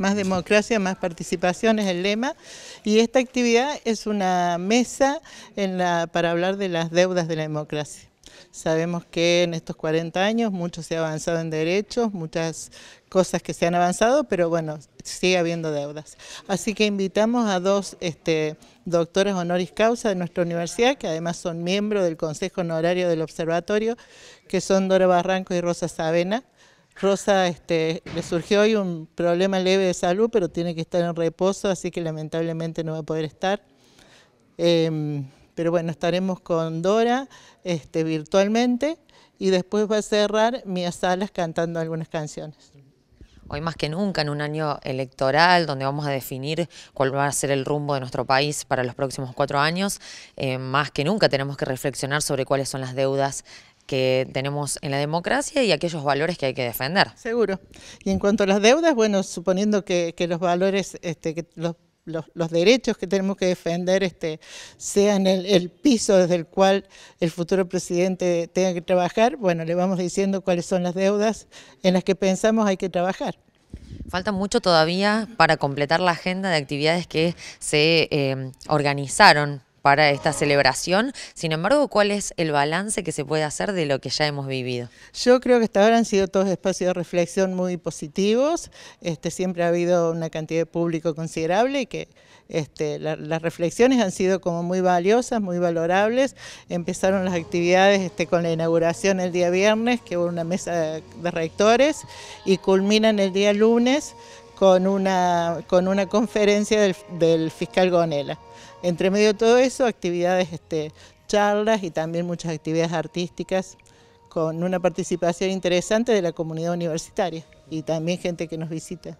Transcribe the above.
Más democracia, más participación es el lema. Y esta actividad es una mesa para hablar de las deudas de la democracia. Sabemos que en estos 40 años mucho se ha avanzado en derechos, muchas cosas que se han avanzado, pero bueno, sigue habiendo deudas. Así que invitamos a dos este, doctores honoris causa de nuestra universidad, que además son miembros del Consejo Honorario del Observatorio, que son Dora Barranco y Rosa Sabena, Rosa este, le surgió hoy un problema leve de salud, pero tiene que estar en reposo, así que lamentablemente no va a poder estar. Em, pero bueno, estaremos con Dora este, virtualmente y después va a cerrar Mía Salas cantando algunas canciones hoy más que nunca en un año electoral donde vamos a definir cuál va a ser el rumbo de nuestro país para los próximos cuatro años, eh, más que nunca tenemos que reflexionar sobre cuáles son las deudas que tenemos en la democracia y aquellos valores que hay que defender. Seguro. Y en cuanto a las deudas, bueno, suponiendo que, los valores, este, los derechos que tenemos que defender este, sean el, piso desde el cual el futuro presidente tenga que trabajar, bueno, le vamos diciendo cuáles son las deudas en las que pensamos hay que trabajar. Falta mucho todavía para completar la agenda de actividades que se eh, organizaron para esta celebración. Sin embargo, ¿cuál es el balance que se puede hacer de lo que ya hemos vivido? Yo creo que hasta ahora han sido todos espacios de reflexión muy positivos. Este, siempre ha habido una cantidad de público considerable y que este, las reflexiones han sido como muy valiosas, muy valorables. Empezaron las actividades este, con la inauguración el día viernes, que hubo una mesa de rectores, y culminan el día lunes con una, con una conferencia del, fiscal Gonela. Entre medio de todo eso, actividades, este, charlas y también muchas actividades artísticas con una participación interesante de la comunidad universitaria y también gente que nos visita.